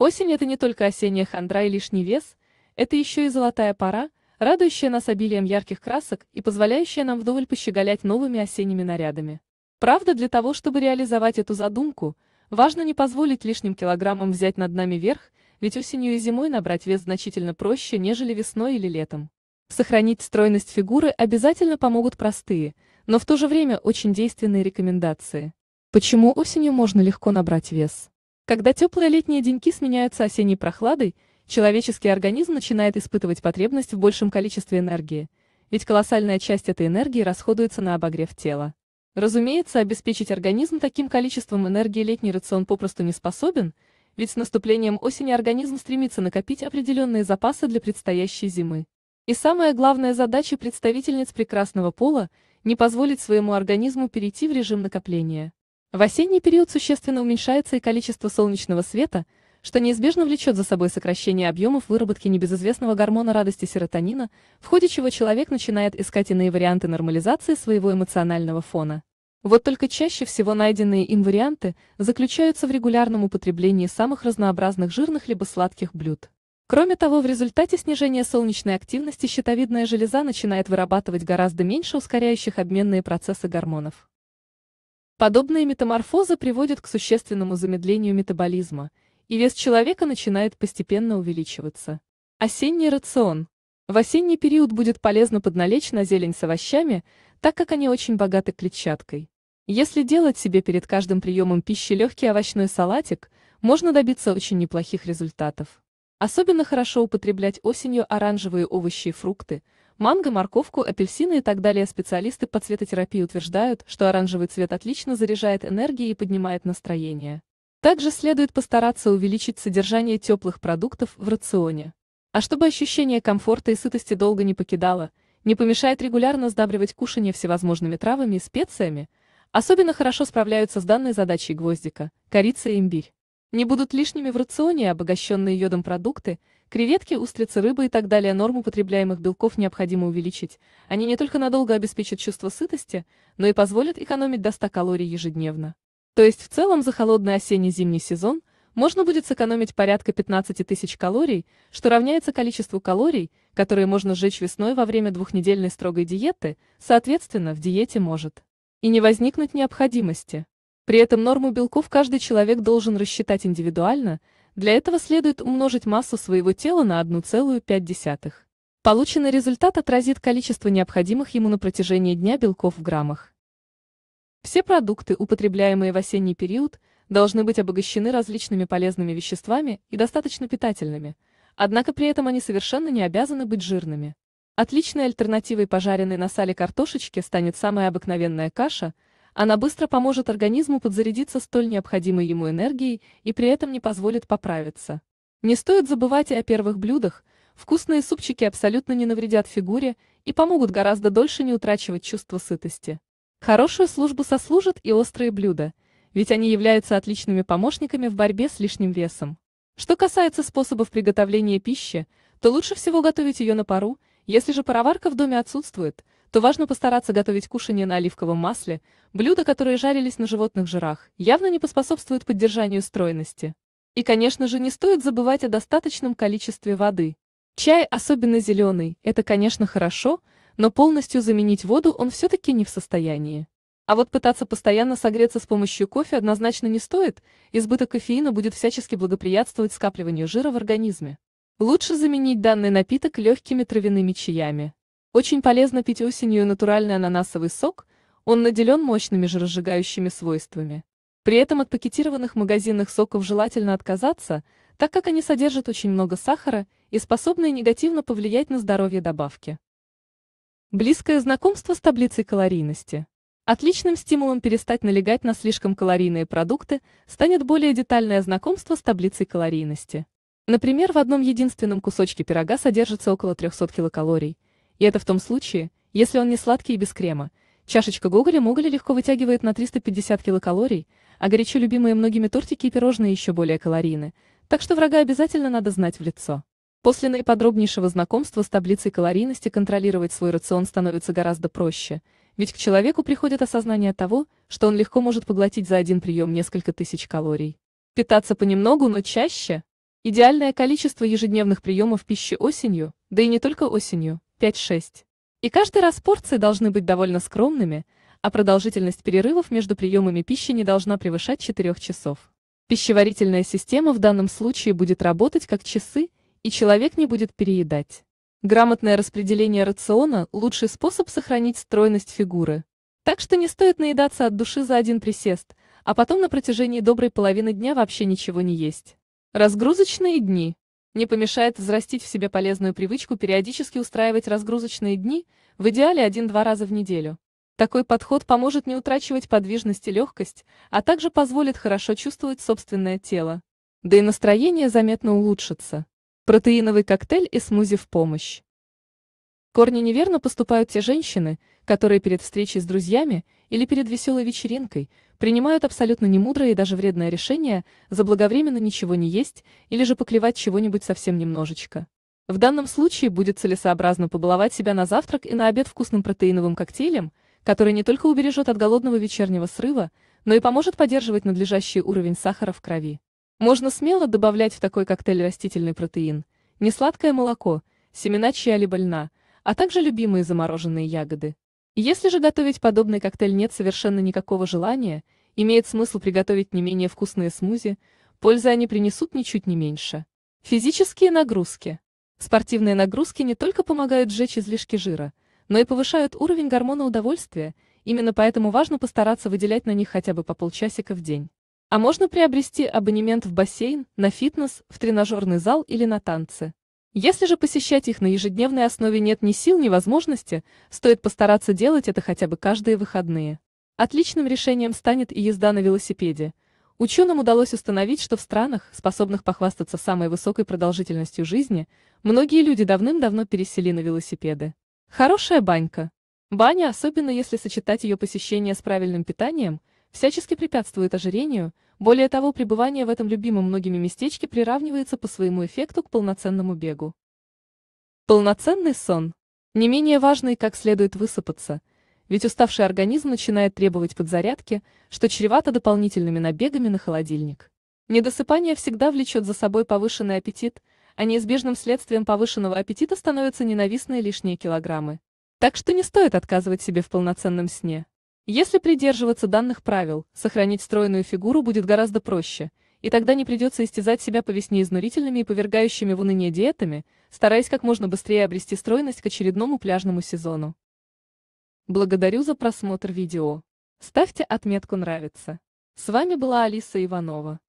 Осень – это не только осенняя хандра и лишний вес, это еще и золотая пора, радующая нас обилием ярких красок и позволяющая нам вдоволь пощеголять новыми осенними нарядами. Правда, для того, чтобы реализовать эту задумку, важно не позволить лишним килограммам взять над нами верх, ведь осенью и зимой набрать вес значительно проще, нежели весной или летом. Сохранить стройность фигуры обязательно помогут простые, но в то же время очень действенные рекомендации. Почему осенью можно легко набрать вес? Когда теплые летние деньки сменяются осенней прохладой, человеческий организм начинает испытывать потребность в большем количестве энергии, ведь колоссальная часть этой энергии расходуется на обогрев тела. Разумеется, обеспечить организм таким количеством энергии летний рацион попросту не способен, ведь с наступлением осени организм стремится накопить определенные запасы для предстоящей зимы. И самая главная задача представительниц прекрасного пола – не позволить своему организму перейти в режим накопления. В осенний период существенно уменьшается и количество солнечного света, что неизбежно влечет за собой сокращение объемов выработки небезызвестного гормона радости серотонина, в ходе чего человек начинает искать иные варианты нормализации своего эмоционального фона. Вот только чаще всего найденные им варианты заключаются в регулярном употреблении самых разнообразных жирных либо сладких блюд. Кроме того, в результате снижения солнечной активности щитовидная железа начинает вырабатывать гораздо меньше ускоряющих обменные процессы гормонов. Подобные метаморфозы приводят к существенному замедлению метаболизма, и вес человека начинает постепенно увеличиваться. Осенний рацион. В осенний период будет полезно подналечь на зелень с овощами, так как они очень богаты клетчаткой. Если делать себе перед каждым приемом пищи легкий овощной салатик, можно добиться очень неплохих результатов. Особенно хорошо употреблять осенью оранжевые овощи и фрукты, Манго, морковку, апельсины и так далее специалисты по цветотерапии утверждают, что оранжевый цвет отлично заряжает энергией и поднимает настроение. Также следует постараться увеличить содержание теплых продуктов в рационе. А чтобы ощущение комфорта и сытости долго не покидало, не помешает регулярно сдабривать кушание всевозможными травами и специями. Особенно хорошо справляются с данной задачей гвоздика, корица и имбирь. Не будут лишними в рационе обогащенные йодом продукты, Креветки, устрицы, рыба и так далее норму потребляемых белков необходимо увеличить. Они не только надолго обеспечат чувство сытости, но и позволят экономить до 100 калорий ежедневно. То есть в целом за холодный осенне-зимний сезон можно будет сэкономить порядка 15 тысяч калорий, что равняется количеству калорий, которые можно сжечь весной во время двухнедельной строгой диеты, соответственно, в диете может и не возникнуть необходимости. При этом норму белков каждый человек должен рассчитать индивидуально – для этого следует умножить массу своего тела на 1,5. Полученный результат отразит количество необходимых ему на протяжении дня белков в граммах. Все продукты, употребляемые в осенний период, должны быть обогащены различными полезными веществами и достаточно питательными, однако при этом они совершенно не обязаны быть жирными. Отличной альтернативой пожаренной на сале картошечки станет самая обыкновенная каша – она быстро поможет организму подзарядиться столь необходимой ему энергией и при этом не позволит поправиться. Не стоит забывать и о первых блюдах, вкусные супчики абсолютно не навредят фигуре и помогут гораздо дольше не утрачивать чувство сытости. Хорошую службу сослужат и острые блюда, ведь они являются отличными помощниками в борьбе с лишним весом. Что касается способов приготовления пищи, то лучше всего готовить ее на пару, если же пароварка в доме отсутствует – то важно постараться готовить кушание на оливковом масле, блюда, которые жарились на животных жирах, явно не поспособствуют поддержанию стройности. И, конечно же, не стоит забывать о достаточном количестве воды. Чай, особенно зеленый, это, конечно, хорошо, но полностью заменить воду он все-таки не в состоянии. А вот пытаться постоянно согреться с помощью кофе однозначно не стоит, избыток кофеина будет всячески благоприятствовать скапливанию жира в организме. Лучше заменить данный напиток легкими травяными чаями. Очень полезно пить осенью натуральный ананасовый сок, он наделен мощными жиросжигающими свойствами. При этом от пакетированных магазинных соков желательно отказаться, так как они содержат очень много сахара и способны негативно повлиять на здоровье добавки. Близкое знакомство с таблицей калорийности. Отличным стимулом перестать налегать на слишком калорийные продукты станет более детальное знакомство с таблицей калорийности. Например, в одном единственном кусочке пирога содержится около 300 килокалорий – и это в том случае, если он не сладкий и без крема. Чашечка гоголя-моголя легко вытягивает на 350 килокалорий, а горячо любимые многими тортики и пирожные еще более калорийны, так что врага обязательно надо знать в лицо. После наиподробнейшего знакомства с таблицей калорийности контролировать свой рацион становится гораздо проще, ведь к человеку приходит осознание того, что он легко может поглотить за один прием несколько тысяч калорий. Питаться понемногу, но чаще – идеальное количество ежедневных приемов пищи осенью, да и не только осенью, 5-6. И каждый раз порции должны быть довольно скромными, а продолжительность перерывов между приемами пищи не должна превышать 4 часов. Пищеварительная система в данном случае будет работать как часы, и человек не будет переедать. Грамотное распределение рациона – лучший способ сохранить стройность фигуры. Так что не стоит наедаться от души за один присест, а потом на протяжении доброй половины дня вообще ничего не есть. Разгрузочные дни. Не помешает взрастить в себе полезную привычку периодически устраивать разгрузочные дни, в идеале один-два раза в неделю. Такой подход поможет не утрачивать подвижность и легкость, а также позволит хорошо чувствовать собственное тело. Да и настроение заметно улучшится. Протеиновый коктейль и смузи в помощь. Корни неверно поступают те женщины, которые перед встречей с друзьями или перед веселой вечеринкой принимают абсолютно немудрое и даже вредное решение заблаговременно ничего не есть или же поклевать чего-нибудь совсем немножечко. В данном случае будет целесообразно побаловать себя на завтрак и на обед вкусным протеиновым коктейлем, который не только убережет от голодного вечернего срыва, но и поможет поддерживать надлежащий уровень сахара в крови. Можно смело добавлять в такой коктейль растительный протеин, несладкое молоко, семена чья-либо льна, а также любимые замороженные ягоды. Если же готовить подобный коктейль нет совершенно никакого желания, имеет смысл приготовить не менее вкусные смузи, пользы они принесут ничуть не меньше. Физические нагрузки. Спортивные нагрузки не только помогают сжечь излишки жира, но и повышают уровень гормона удовольствия, именно поэтому важно постараться выделять на них хотя бы по полчасика в день. А можно приобрести абонемент в бассейн, на фитнес, в тренажерный зал или на танцы. Если же посещать их на ежедневной основе нет ни сил, ни возможности, стоит постараться делать это хотя бы каждые выходные. Отличным решением станет и езда на велосипеде. Ученым удалось установить, что в странах, способных похвастаться самой высокой продолжительностью жизни, многие люди давным-давно пересели на велосипеды. Хорошая банька. Баня, особенно если сочетать ее посещение с правильным питанием, всячески препятствует ожирению – более того, пребывание в этом любимом многими местечке приравнивается по своему эффекту к полноценному бегу. Полноценный сон. Не менее важно и как следует высыпаться, ведь уставший организм начинает требовать подзарядки, что чревато дополнительными набегами на холодильник. Недосыпание всегда влечет за собой повышенный аппетит, а неизбежным следствием повышенного аппетита становятся ненавистные лишние килограммы. Так что не стоит отказывать себе в полноценном сне. Если придерживаться данных правил, сохранить стройную фигуру будет гораздо проще, и тогда не придется истязать себя по весне изнурительными и повергающими в уныние диетами, стараясь как можно быстрее обрести стройность к очередному пляжному сезону. Благодарю за просмотр видео. Ставьте отметку «Нравится». С вами была Алиса Иванова.